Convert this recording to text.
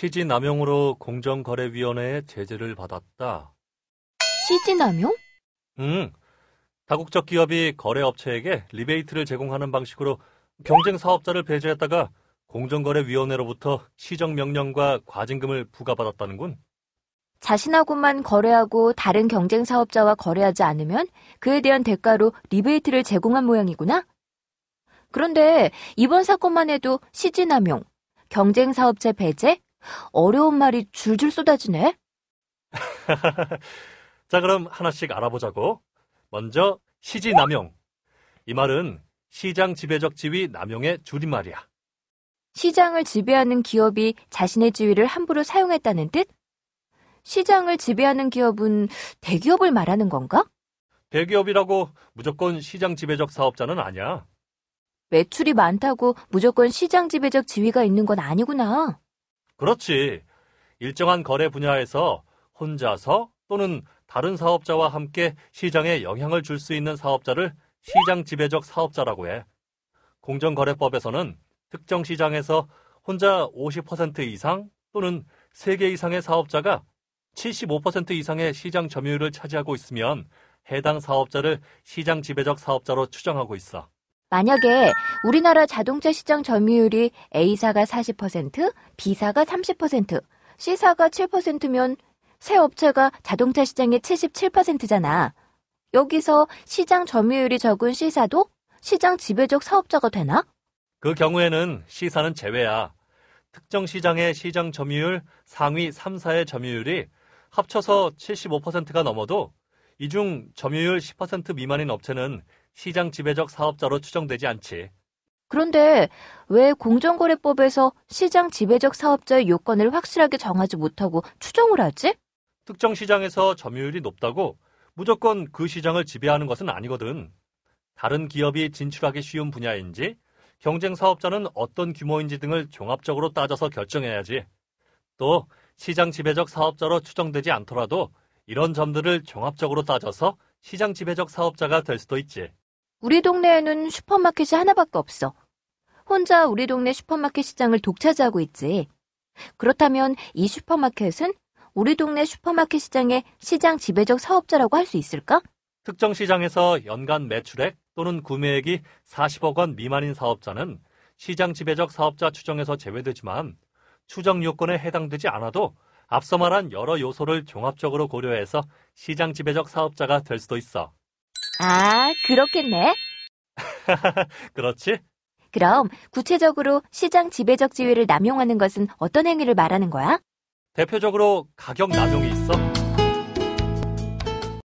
시지 남용으로 공정거래위원회의 제재를 받았다. 시지 남용? 응. 음, 다국적 기업이 거래업체에게 리베이트를 제공하는 방식으로 경쟁 사업자를 배제했다가 공정거래위원회로부터 시정명령과 과징금을 부과받았다는군. 자신하고만 거래하고 다른 경쟁 사업자와 거래하지 않으면 그에 대한 대가로 리베이트를 제공한 모양이구나. 그런데 이번 사건만 해도 시지남용, 경쟁 사업체 배제, 어려운 말이 줄줄 쏟아지네. 자, 그럼 하나씩 알아보자고. 먼저 시지 남용. 이 말은 시장 지배적 지위 남용의 줄임말이야. 시장을 지배하는 기업이 자신의 지위를 함부로 사용했다는 뜻? 시장을 지배하는 기업은 대기업을 말하는 건가? 대기업이라고 무조건 시장 지배적 사업자는 아니야. 매출이 많다고 무조건 시장 지배적 지위가 있는 건 아니구나. 그렇지. 일정한 거래 분야에서 혼자서 또는 다른 사업자와 함께 시장에 영향을 줄 수 있는 사업자를 시장 지배적 사업자라고 해. 공정거래법에서는 특정 시장에서 혼자 50% 이상 또는 3개 이상의 사업자가 75% 이상의 시장 점유율을 차지하고 있으면 해당 사업자를 시장 지배적 사업자로 추정하고 있어. 만약에 우리나라 자동차 시장 점유율이 A사가 40%, B사가 30%, C사가 7%면 새 업체가 자동차 시장의 77%잖아. 여기서 시장 점유율이 적은 C사도 시장 지배적 사업자가 되나? 그 경우에는 C사는 제외야. 특정 시장의 시장 점유율 상위 3사의 점유율이 합쳐서 75%가 넘어도 이중 점유율 10% 미만인 업체는 시장 지배적 사업자로 추정되지 않지. 그런데 왜 공정거래법에서 시장 지배적 사업자의 요건을 확실하게 정하지 못하고 추정을 하지? 특정 시장에서 점유율이 높다고 무조건 그 시장을 지배하는 것은 아니거든. 다른 기업이 진출하기 쉬운 분야인지 경쟁 사업자는 어떤 규모인지 등을 종합적으로 따져서 결정해야지. 또 시장 지배적 사업자로 추정되지 않더라도 이런 점들을 종합적으로 따져서 시장 지배적 사업자가 될 수도 있지. 우리 동네에는 슈퍼마켓이 하나밖에 없어. 혼자 우리 동네 슈퍼마켓 시장을 독차지하고 있지. 그렇다면 이 슈퍼마켓은 우리 동네 슈퍼마켓 시장의 시장 지배적 사업자라고 할 수 있을까? 특정 시장에서 연간 매출액 또는 구매액이 40억 원 미만인 사업자는 시장 지배적 사업자 추정에서 제외되지만 추정 요건에 해당되지 않아도 앞서 말한 여러 요소를 종합적으로 고려해서 시장 지배적 사업자가 될 수도 있어. 아, 그렇겠네. 그렇지? 그럼 구체적으로 시장 지배적 지위를 남용하는 것은 어떤 행위를 말하는 거야? 대표적으로 가격 남용이 있어.